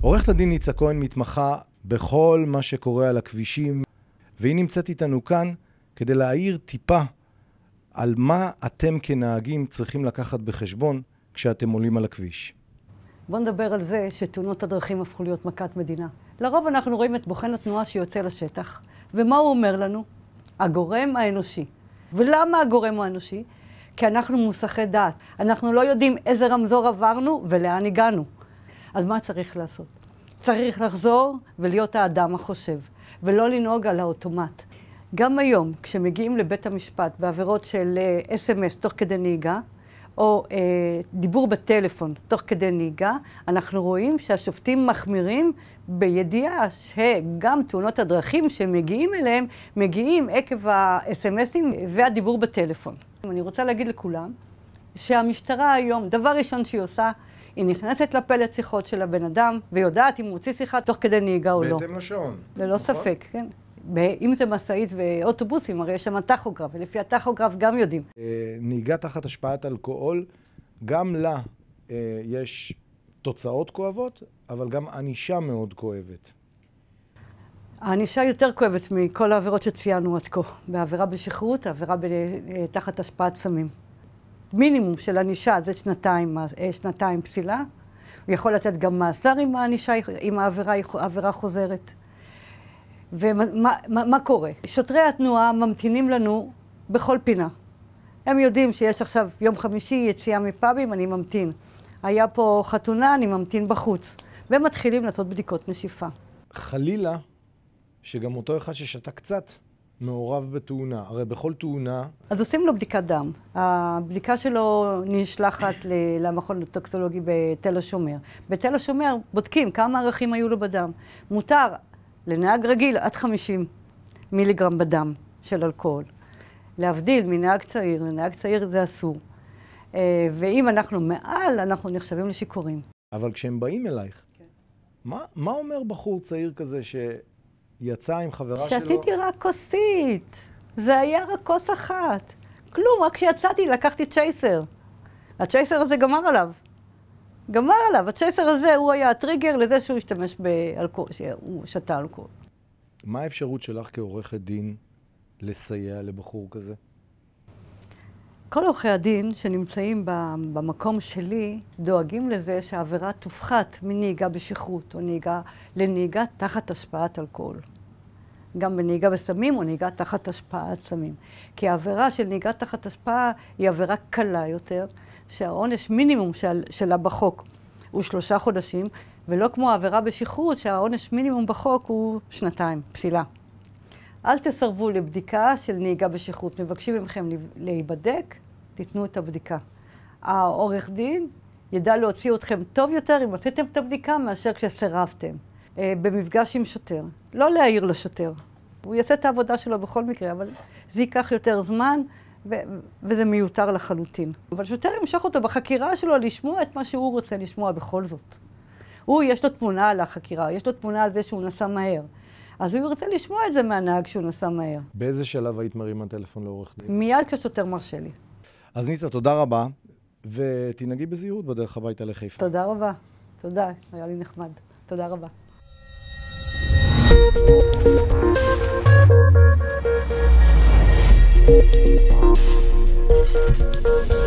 עורכת הדין ניצה כהן מתמחה בכל מה שקורה על הכבישים, והיא נמצאת איתנו כאן כדי להעיר טיפה על מה אתם כנהגים צריכים לקחת בחשבון כשאתם עולים על הכביש. בואו נדבר על זה שתאונות הדרכים הפכו להיות מכת מדינה. לרוב אנחנו רואים את בוחן התנועה שיוצא לשטח, ומה הוא אומר לנו? הגורם האנושי. ולמה הגורם האנושי? כי אנחנו מוסכי דעת. אנחנו לא יודעים איזה רמזור עברנו ולאן הגענו. אז מה צריך לעשות? צריך לחזור ולהיות האדם החושב, ולא לנהוג על האוטומט. גם היום, כשמגיעים לבית המשפט בעבירות של אס.אם.אס אה, תוך כדי נהיגה, או אה, דיבור בטלפון תוך כדי נהיגה, אנחנו רואים שהשופטים מחמירים בידיעה שגם תאונות הדרכים שמגיעים אליהם, מגיעים עקב האס.אם.אסים והדיבור בטלפון. בעצם, אני רוצה להגיד לכולם, שהמשטרה היום, דבר ראשון שהיא עושה, היא נכנסת לפלט שיחות של הבן אדם, ויודעת אם הוא הוציא שיחה תוך כדי נהיגה או לא. בהתאם לשעון. ללא נכון? ספק, כן. אם זה משאית ואוטובוסים, הרי יש שם טכוגרף, ולפי הטכוגרף גם יודעים. אה, נהיגה תחת השפעת אלכוהול, גם לה אה, יש תוצאות כואבות, אבל גם ענישה מאוד כואבת. הענישה יותר כואבת מכל העבירות שציינו עד כה, בעבירה בשכרות, עבירה ב, אה, תחת השפעת סמים. מינימום של ענישה זה שנתיים, אה, שנתיים פסילה. הוא יכול לתת גם מאסר אם הענישה, אם העבירה היא עבירה חוזרת. ומה מה, מה קורה? שוטרי התנועה ממתינים לנו בכל פינה. הם יודעים שיש עכשיו יום חמישי יציאה מפאבים, אני ממתין. היה פה חתונה, אני ממתין בחוץ. ומתחילים לעשות בדיקות נשיפה. חלילה שגם אותו אחד ששתה קצת מעורב בתאונה. הרי בכל תאונה... אז עושים לו בדיקת דם. הבדיקה שלו נשלחת למכון הטוקסולוגי בתל השומר. בתל השומר בודקים כמה ערכים היו לו בדם. מותר לנהג רגיל עד 50 מיליגרם בדם של אלכוהול. להבדיל מנהג צעיר, לנהג צעיר זה אסור. אה, ואם אנחנו מעל, אנחנו נחשבים לשיכורים. אבל כשהם באים אלייך, כן. מה, מה אומר בחור צעיר כזה ש... יצא עם חברה שלו... שתיתי רק כוסית. זה היה רק כוס אחת. כלום, רק כשיצאתי לקחתי צ'ייסר. הצ'ייסר הזה גמר עליו. גמר עליו. הצ'ייסר הזה, הוא היה הטריגר לזה שהוא השתמש באלכוהול, שהוא שתה אלכוהול. מה האפשרות שלך כעורכת דין לסייע לבחור כזה? כל עורכי הדין שנמצאים במקום שלי דואגים לזה שהעבירה תופחת מנהיגה בשכרות או נהיגה לנהיגה תחת השפעת אלכוהול. גם בנהיגה בסמים או נהיגה תחת השפעת סמים. כי העבירה של נהיגה תחת השפעה היא עבירה קלה יותר, שהעונש מינימום של, שלה בחוק הוא שלושה חודשים, ולא כמו העבירה בשכרות, שהעונש מינימום בחוק הוא שנתיים, פסילה. אל תסרבו לבדיקה של נהיגה בשכרות. מבקשים מכם להיבדק, תיתנו את הבדיקה. העורך דין ידע להוציא אתכם טוב יותר אם עשיתם את הבדיקה מאשר כשסירבתם. אה, במפגש עם שוטר. לא להעיר לשוטר. הוא יעשה את העבודה שלו בכל מקרה, אבל זה ייקח יותר זמן, ו- וזה מיותר לחלוטין. אבל שוטר ימשוך אותו בחקירה שלו לשמוע את מה שהוא רוצה לשמוע בכל זאת. הוא, יש לו תמונה על החקירה, יש לו תמונה על זה שהוא נסע מהר. אז הוא ירצה לשמוע את זה מהנהג שהוא נסע מהר. באיזה שלב היית מרימה טלפון לעורך דין? מיד כשוטר מרשה לי. אז ניסה, תודה רבה, ותנהגי בזהירות בדרך הביתה לחיפה. תודה רבה. תודה, היה לי נחמד. תודה רבה. thank you